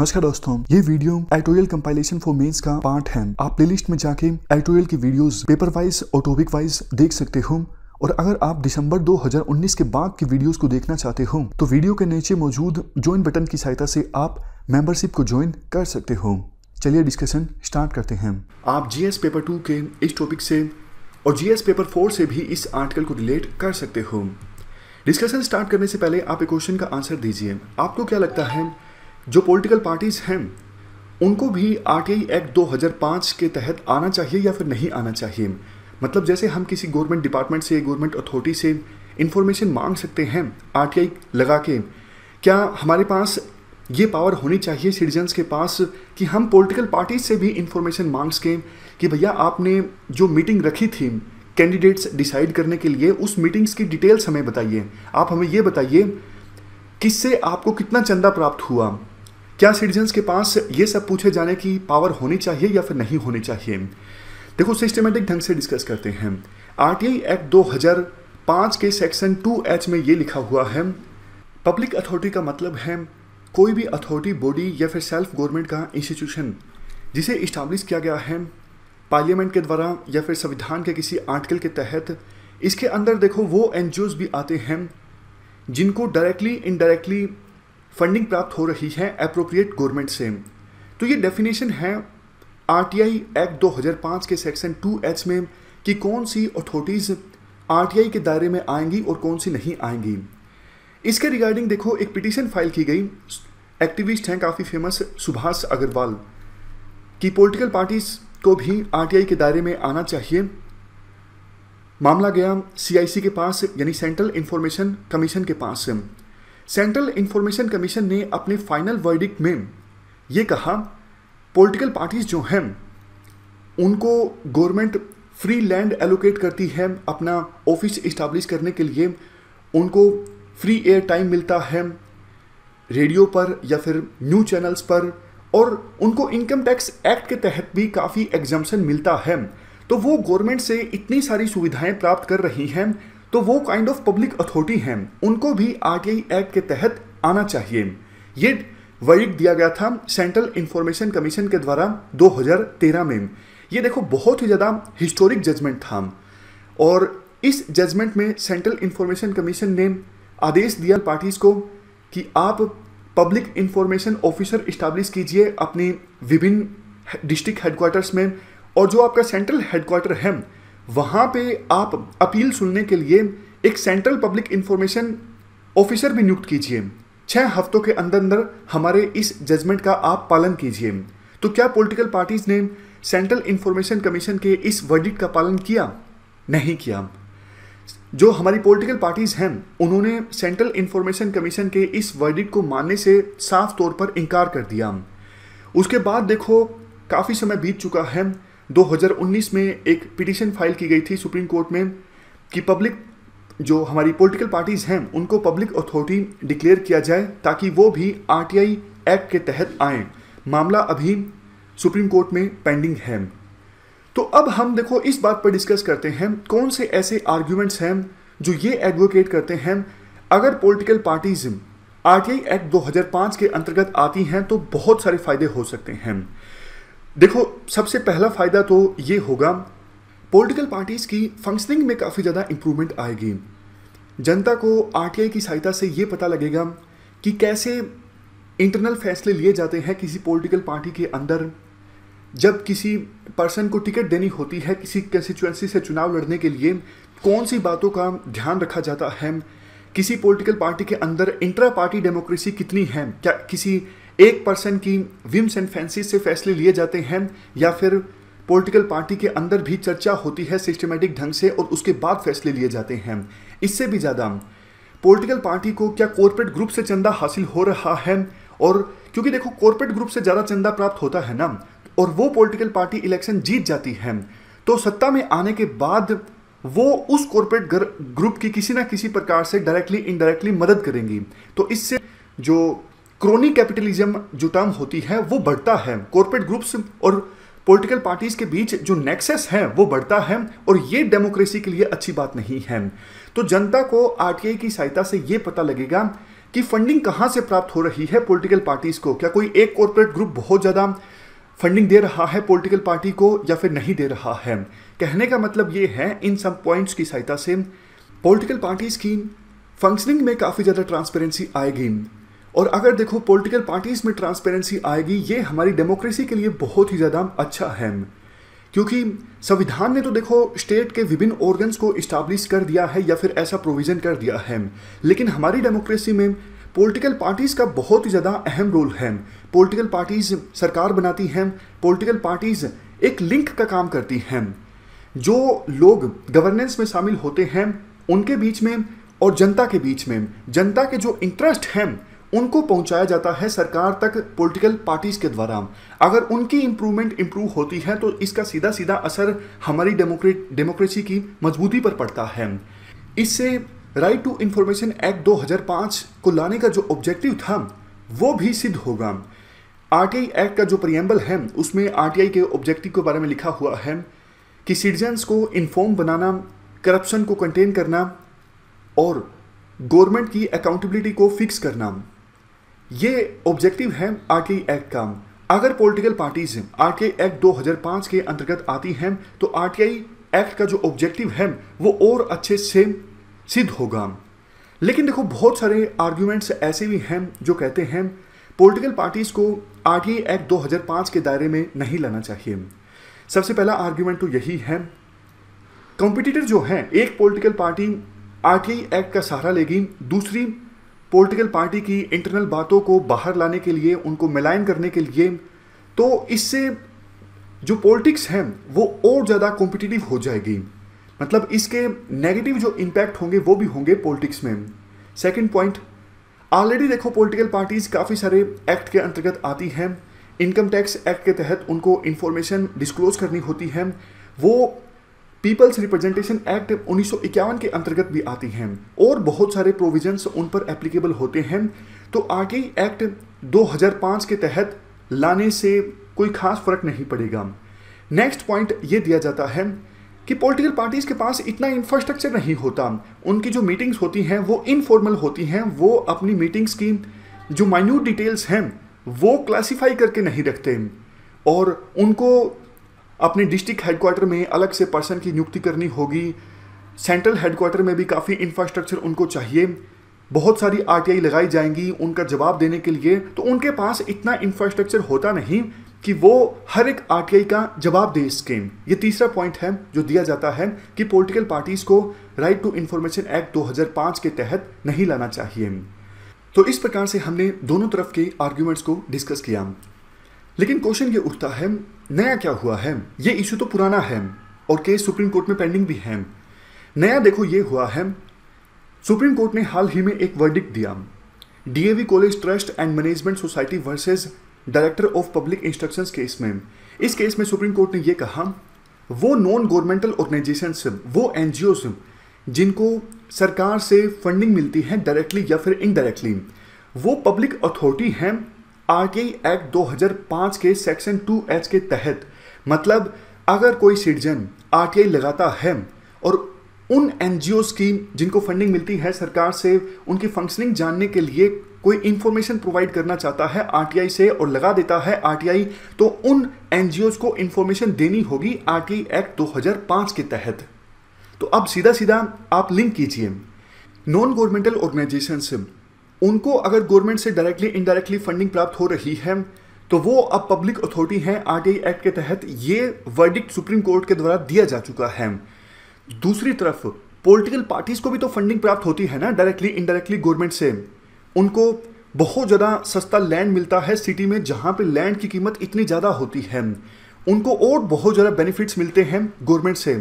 नमस्कार दोस्तों ये video editorial compilation for mains का पार्ट है आप प्लेलिस्ट में जाके एटोरियल की वीडियोस पेपर वाइज और टॉपिक वाइज देख सकते हो और अगर आप दिसंबर 2019 के बाद की वीडियोस को देखना चाहते हो तो वीडियो के नीचे मौजूद ज्वाइन बटन की सहायता से आप मेंबरशिप को ज्वाइन कर सकते हो चलिए डिस्कशन स्टार्ट करते हैं आप जीएस पेपर टू के इस टॉपिक से और जीएस पेपर फोर से भी इस आर्टिकल को रिलेट कर सकते हो डिस्कशन स्टार्ट करने से पहले आप एक क्वेश्चन का आंसर दीजिए आपको क्या लगता है जो पॉलिटिकल पार्टीज़ हैं उनको भी आर टी एक्ट 2005 के तहत आना चाहिए या फिर नहीं आना चाहिए मतलब जैसे हम किसी गवर्नमेंट डिपार्टमेंट से गवर्नमेंट अथॉरिटी से इन्फॉर्मेशन मांग सकते हैं आर लगा के क्या हमारे पास ये पावर होनी चाहिए सिटीजन्स के पास कि हम पॉलिटिकल पार्टीज से भी इन्फॉर्मेशन मांग सकें कि भैया आपने जो मीटिंग रखी थी कैंडिडेट्स डिसाइड करने के लिए उस मीटिंग्स की डिटेल्स हमें बताइए आप हमें ये बताइए किससे आपको कितना चंदा प्राप्त हुआ क्या सिटीजन्स के पास ये सब पूछे जाने की पावर होनी चाहिए या फिर नहीं होनी चाहिए देखो सिस्टमेटिक ढंग से डिस्कस करते हैं आई एक्ट 2005 के सेक्शन एच में ये लिखा हुआ है पब्लिक अथॉरिटी का मतलब है कोई भी अथॉरिटी बॉडी या फिर सेल्फ गवर्नमेंट का इंस्टीट्यूशन जिसे इस्टाब्लिश किया गया है पार्लियामेंट के द्वारा या फिर संविधान के किसी आर्टिकल के तहत इसके अंदर देखो वो एन भी आते हैं जिनको डायरेक्टली इनडायरेक्टली फंडिंग प्राप्त हो रही है अप्रोप्रिएट गवर्नमेंट से तो ये डेफिनेशन है आरटीआई एक्ट 2005 के सेक्शन 2 एच में कि कौन सी अथॉरिटीज़ आरटीआई के दायरे में आएंगी और कौन सी नहीं आएंगी इसके रिगार्डिंग देखो एक पिटीशन फाइल की गई एक्टिविस्ट हैं काफ़ी फेमस सुभाष अग्रवाल कि पॉलिटिकल पार्टीज़ को भी आरटीआई के दायरे में आना चाहिए मामला गया सीआईसी के पास यानी सेंट्रल इंफॉर्मेशन कमीशन के पास सेंट्रल इंफॉर्मेशन कमीशन ने अपने फाइनल वर्डिक में ये कहा पॉलिटिकल पार्टीज जो हैं उनको गवर्नमेंट फ्री लैंड एलोकेट करती है अपना ऑफिस इस्टाब्लिश करने के लिए उनको फ्री एयर टाइम मिलता है रेडियो पर या फिर न्यूज चैनल्स पर और उनको इनकम टैक्स एक्ट के तहत भी काफ़ी एग्जाम्सन मिलता है तो वो गवर्नमेंट से इतनी सारी सुविधाएं प्राप्त कर रही हैं तो वो काइंड ऑफ पब्लिक अथॉरिटी हैं उनको भी आरटीआई एक्ट के तहत आना चाहिए ये वर्ड दिया गया था सेंट्रल इंफॉर्मेशन कमीशन के द्वारा 2013 में ये देखो बहुत ही ज़्यादा हिस्टोरिक जजमेंट था और इस जजमेंट में सेंट्रल इंफॉर्मेशन कमीशन ने आदेश दिया पार्टीज़ को कि आप पब्लिक इंफॉर्मेशन ऑफिसर इस्टाब्लिश कीजिए अपने विभिन्न डिस्ट्रिक्ट हेडक्वार्टर्स में और जो आपका सेंट्रल हेडक्वार्टर है वहाँ पे आप अपील सुनने के लिए एक सेंट्रल पब्लिक इंफॉर्मेशन ऑफिसर भी नियुक्त कीजिए छः हफ्तों के अंदर अंदर हमारे इस जजमेंट का आप पालन कीजिए तो क्या पॉलिटिकल पार्टीज़ ने सेंट्रल इंफॉर्मेशन कमीशन के इस वर्डिट का पालन किया नहीं किया जो हमारी पॉलिटिकल पार्टीज़ हैं उन्होंने सेंट्रल इंफॉर्मेशन कमीशन के इस वर्डिट को मानने से साफ तौर पर इनकार कर दिया उसके बाद देखो काफ़ी समय बीत चुका है 2019 में एक पिटिशन फाइल की गई थी सुप्रीम कोर्ट में कि पब्लिक जो हमारी पॉलिटिकल पार्टीज़ हैं उनको पब्लिक अथॉरिटी डिक्लेयर किया जाए ताकि वो भी आरटीआई एक्ट के तहत आए मामला अभी सुप्रीम कोर्ट में पेंडिंग है तो अब हम देखो इस बात पर डिस्कस करते हैं कौन से ऐसे आर्ग्यूमेंट्स हैं जो ये एडवोकेट करते हैं अगर पॉलिटिकल पार्टीज आरटीआई एक्ट 2005 के अंतर्गत आती हैं तो बहुत सारे फायदे हो सकते हैं देखो सबसे पहला फ़ायदा तो ये होगा पॉलिटिकल पार्टीज़ की फंक्शनिंग में काफ़ी ज़्यादा इंप्रूवमेंट आएगी जनता को आर की सहायता से ये पता लगेगा कि कैसे इंटरनल फैसले लिए जाते हैं किसी पॉलिटिकल पार्टी के अंदर जब किसी पर्सन को टिकट देनी होती है किसी कंस्टिट्युएंसी से चुनाव लड़ने के लिए कौन सी बातों का ध्यान रखा जाता है किसी पॉलिटिकल पार्टी के अंदर इंट्रा पार्टी डेमोक्रेसी कितनी है क्या किसी एक पर्सन की विम्स एंड फैंसी से फैसले लिए जाते हैं या फिर पॉलिटिकल पार्टी के अंदर भी चर्चा होती है सिस्टमेटिक ढंग से और उसके बाद फैसले लिए जाते हैं इससे भी ज़्यादा पॉलिटिकल पार्टी को क्या कॉरपोरेट ग्रुप से चंदा हासिल हो रहा है और क्योंकि देखो कॉरपोरेट ग्रुप से ज़्यादा चंदा प्राप्त होता है ना और वो पॉलिटिकल पार्टी इलेक्शन जीत जाती है तो सत्ता में आने के बाद वो उस कॉरपोरेट ग्रुप की किसी ना किसी प्रकार से डायरेक्टली इनडायरेक्टली मदद करेंगी तो इससे जो क्रोनी कैपिटलिज्म जो टर्म होती है वो बढ़ता है कॉरपोरेट ग्रुप्स और पॉलिटिकल पार्टीज के बीच जो नेक्सेस है वो बढ़ता है और ये डेमोक्रेसी के लिए अच्छी बात नहीं है तो जनता को आरटीआई की सहायता से ये पता लगेगा कि फंडिंग कहाँ से प्राप्त हो रही है पॉलिटिकल पार्टीज को क्या कोई एक कॉरपोरेट ग्रुप बहुत ज़्यादा फंडिंग दे रहा है पॉलिटिकल पार्टी को या फिर नहीं दे रहा है कहने का मतलब ये है इन सब पॉइंट्स की सहायता से पॉलिटिकल पार्टीज की फंक्शनिंग में काफ़ी ज़्यादा ट्रांसपेरेंसी आएगी और अगर देखो पॉलिटिकल पार्टीज़ में ट्रांसपेरेंसी आएगी ये हमारी डेमोक्रेसी के लिए बहुत ही ज़्यादा अच्छा है क्योंकि संविधान ने तो देखो स्टेट के विभिन्न ऑर्गन्स को इस्टाब्लिश कर दिया है या फिर ऐसा प्रोविज़न कर दिया है लेकिन हमारी डेमोक्रेसी में पॉलिटिकल पार्टीज़ का बहुत ही ज़्यादा अहम रोल है पॉलिटिकल पार्टीज़ सरकार बनाती हैं पॉलिटिकल पार्टीज़ एक लिंक का काम करती हैं जो लोग गवर्नेंस में शामिल होते हैं उनके बीच में और जनता के बीच में जनता के जो इंटरेस्ट हैं उनको पहुंचाया जाता है सरकार तक पॉलिटिकल पार्टीज के द्वारा अगर उनकी इम्प्रूवमेंट इम्प्रूव होती है तो इसका सीधा सीधा असर हमारी डेमोक्रेसी की मजबूती पर पड़ता है इससे राइट टू इन्फॉर्मेशन एक्ट 2005 को लाने का जो ऑब्जेक्टिव था वो भी सिद्ध होगा आरटीआई एक्ट का जो प्रियम्बल है उसमें आरटीआई के ऑब्जेक्टिव के बारे में लिखा हुआ है कि सिटीजन्स को इन्फॉर्म बनाना करप्शन को कंटेन करना और गवर्नमेंट की अकाउंटेबिलिटी को फिक्स करना ये ऑब्जेक्टिव है आरटीआई एक्ट का अगर पॉलिटिकल पार्टीज आरटीआई एक्ट 2005 के अंतर्गत आती हैं तो आरटीआई एक्ट का जो ऑब्जेक्टिव है वो और अच्छे से सिद्ध होगा लेकिन देखो बहुत सारे आर्ग्यूमेंट्स ऐसे भी हैं जो कहते हैं पॉलिटिकल पार्टीज़ को आरटीआई एक्ट 2005 के दायरे में नहीं लाना चाहिए सबसे पहला आर्ग्यूमेंट तो यही है कॉम्पिटिटर जो है एक पॉलिटिकल पार्टी आरटीआई एक्ट का सहारा लेगी दूसरी पॉलिटिकल पार्टी की इंटरनल बातों को बाहर लाने के लिए उनको मिलायन करने के लिए तो इससे जो पॉलिटिक्स हैं वो और ज़्यादा कॉम्पिटिटिव हो जाएगी मतलब इसके नेगेटिव जो इम्पैक्ट होंगे वो भी होंगे पॉलिटिक्स में सेकेंड पॉइंट ऑलरेडी देखो पॉलिटिकल पार्टीज़ काफ़ी सारे एक्ट के अंतर्गत आती हैं इनकम टैक्स एक्ट के तहत उनको इन्फॉर्मेशन डिस्क्लोज करनी होती है वो पीपल्स रिप्रेजेंटेशन एक्ट उन्नीस के अंतर्गत भी आती हैं और बहुत सारे प्रोविजंस उन पर एप्लीकेबल होते हैं तो आगे एक्ट 2005 के तहत लाने से कोई खास फर्क नहीं पड़ेगा नेक्स्ट पॉइंट ये दिया जाता है कि पॉलिटिकल पार्टीज के पास इतना इंफ्रास्ट्रक्चर नहीं होता उनकी जो मीटिंग्स होती हैं वो इनफॉर्मल होती हैं वो अपनी मीटिंग्स की जो माइन्यूट डिटेल्स हैं वो क्लासीफाई करके नहीं रखते और उनको अपने डिस्ट्रिक्ट हेडक्वार्टर में अलग से पर्सन की नियुक्ति करनी होगी सेंट्रल हेडक्वार्टर में भी काफ़ी इंफ्रास्ट्रक्चर उनको चाहिए बहुत सारी आर लगाई जाएंगी उनका जवाब देने के लिए तो उनके पास इतना इंफ्रास्ट्रक्चर होता नहीं कि वो हर एक आर का जवाब दे स्कीम ये तीसरा पॉइंट है जो दिया जाता है कि पॉलिटिकल पार्टीज को राइट टू इंफॉर्मेशन एक्ट 2005 के तहत नहीं लाना चाहिए तो इस प्रकार से हमने दोनों तरफ के आर्ग्यूमेंट्स को डिस्कस किया लेकिन क्वेश्चन ये उठता है नया क्या हुआ है ये इशू तो पुराना है और केस सुप्रीम कोर्ट में पेंडिंग भी है नया देखो ये हुआ है सुप्रीम कोर्ट ने हाल ही में एक वर्डिक दिया DAV college trust and management society versus director of public instruction case में इस केस में सुप्रीम कोर्ट ने यह कहा वो नॉन गवर्नमेंटल ऑर्गेनाइजेशन वो एन जिनको सरकार से फंडिंग मिलती है डायरेक्टली या फिर इनडायरेक्टली वो पब्लिक अथॉरिटी हैं आरटीआई एक्ट 2005 के सेक्शन एच के तहत मतलब अगर कोई सिटीजन आरटीआई लगाता है और उन एन की जिनको फंडिंग मिलती है सरकार से उनकी फंक्शनिंग जानने के लिए कोई इंफॉर्मेशन प्रोवाइड करना चाहता है आरटीआई से और लगा देता है आरटीआई तो उन एन को इन्फॉर्मेशन देनी होगी आरटीआई एक्ट 2005 के तहत तो अब सीधा सीधा आप लिंक कीजिए नॉन गवर्नमेंटल ऑर्गेनाइजेशन उनको अगर गवर्नमेंट से डायरेक्टली इनडायरेक्टली फंडिंग प्राप्त हो रही है तो वो अब पब्लिक अथॉरिटी हैं आर एक्ट के तहत ये वर्डिक्ट सुप्रीम कोर्ट के द्वारा दिया जा चुका है दूसरी तरफ पॉलिटिकल पार्टीज़ को भी तो फंडिंग प्राप्त होती है ना डायरेक्टली इनडायरेक्टली गवर्नमेंट से उनको बहुत ज़्यादा सस्ता लैंड मिलता है सिटी में जहाँ पे लैंड की कीमत इतनी ज़्यादा होती है उनको और बहुत ज़्यादा बेनिफिट्स मिलते हैं गवर्नमेंट से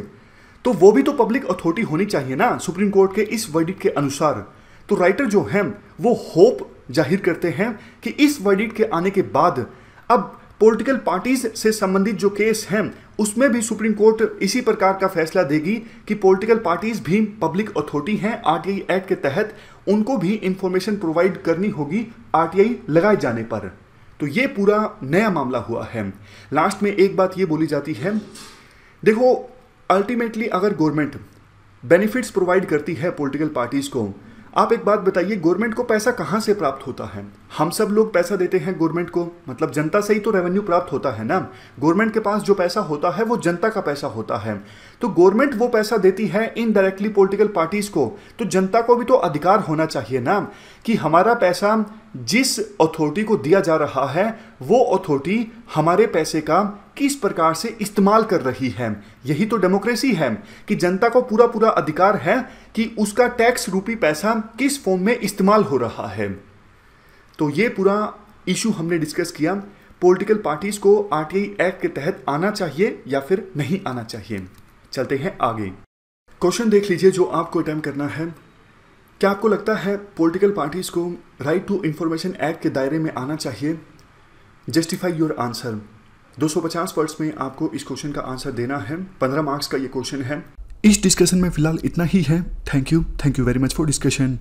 तो वो भी तो पब्लिक अथॉरिटी होनी चाहिए ना सुप्रीम कोर्ट के इस वर्डिक के अनुसार तो राइटर जो हैं वो होप जाहिर करते हैं कि इस वर्डिट के आने के बाद अब पॉलिटिकल पार्टीज से संबंधित जो केस हैं उसमें भी सुप्रीम कोर्ट इसी प्रकार का फैसला देगी कि पॉलिटिकल पार्टीज भी पब्लिक अथॉरिटी हैं आरटीआई एक्ट के तहत उनको भी इंफॉर्मेशन प्रोवाइड करनी होगी आरटीआई लगाए जाने पर तो ये पूरा नया मामला हुआ है लास्ट में एक बात ये बोली जाती है देखो अल्टीमेटली अगर गवर्नमेंट बेनिफिट्स प्रोवाइड करती है पॉलिटिकल पार्टीज़ को आप एक बात बताइए गवर्नमेंट को पैसा कहाँ से प्राप्त होता है हम सब लोग पैसा देते हैं गवर्नमेंट को मतलब जनता से ही तो रेवेन्यू प्राप्त होता है ना गवर्नमेंट के पास जो पैसा होता है वो जनता का पैसा होता है तो गवर्नमेंट वो पैसा देती है इनडायरेक्टली पॉलिटिकल पार्टीज़ को तो जनता को भी तो अधिकार होना चाहिए ना कि हमारा पैसा जिस अथॉरिटी को दिया जा रहा है वो अथॉरिटी हमारे पैसे का किस प्रकार से इस्तेमाल कर रही है यही तो डेमोक्रेसी है कि जनता को पूरा पूरा अधिकार है कि उसका टैक्स रूपी पैसा किस फॉर्म में इस्तेमाल हो रहा है तो ये पूरा इशू हमने डिस्कस किया पॉलिटिकल पार्टीज को आरटीआई एक्ट के तहत आना चाहिए या फिर नहीं आना चाहिए चलते हैं आगे क्वेश्चन देख लीजिए जो आपको अटैम्प करना है क्या आपको लगता है पॉलिटिकल पार्टीज़ को राइट टू इंफॉर्मेशन एक्ट के दायरे में आना चाहिए जस्टिफाई योर आंसर 250 वर्ड्स में आपको इस क्वेश्चन का आंसर देना है 15 मार्क्स का ये क्वेश्चन है इस डिस्कशन में फिलहाल इतना ही है thank you thank you very much for discussion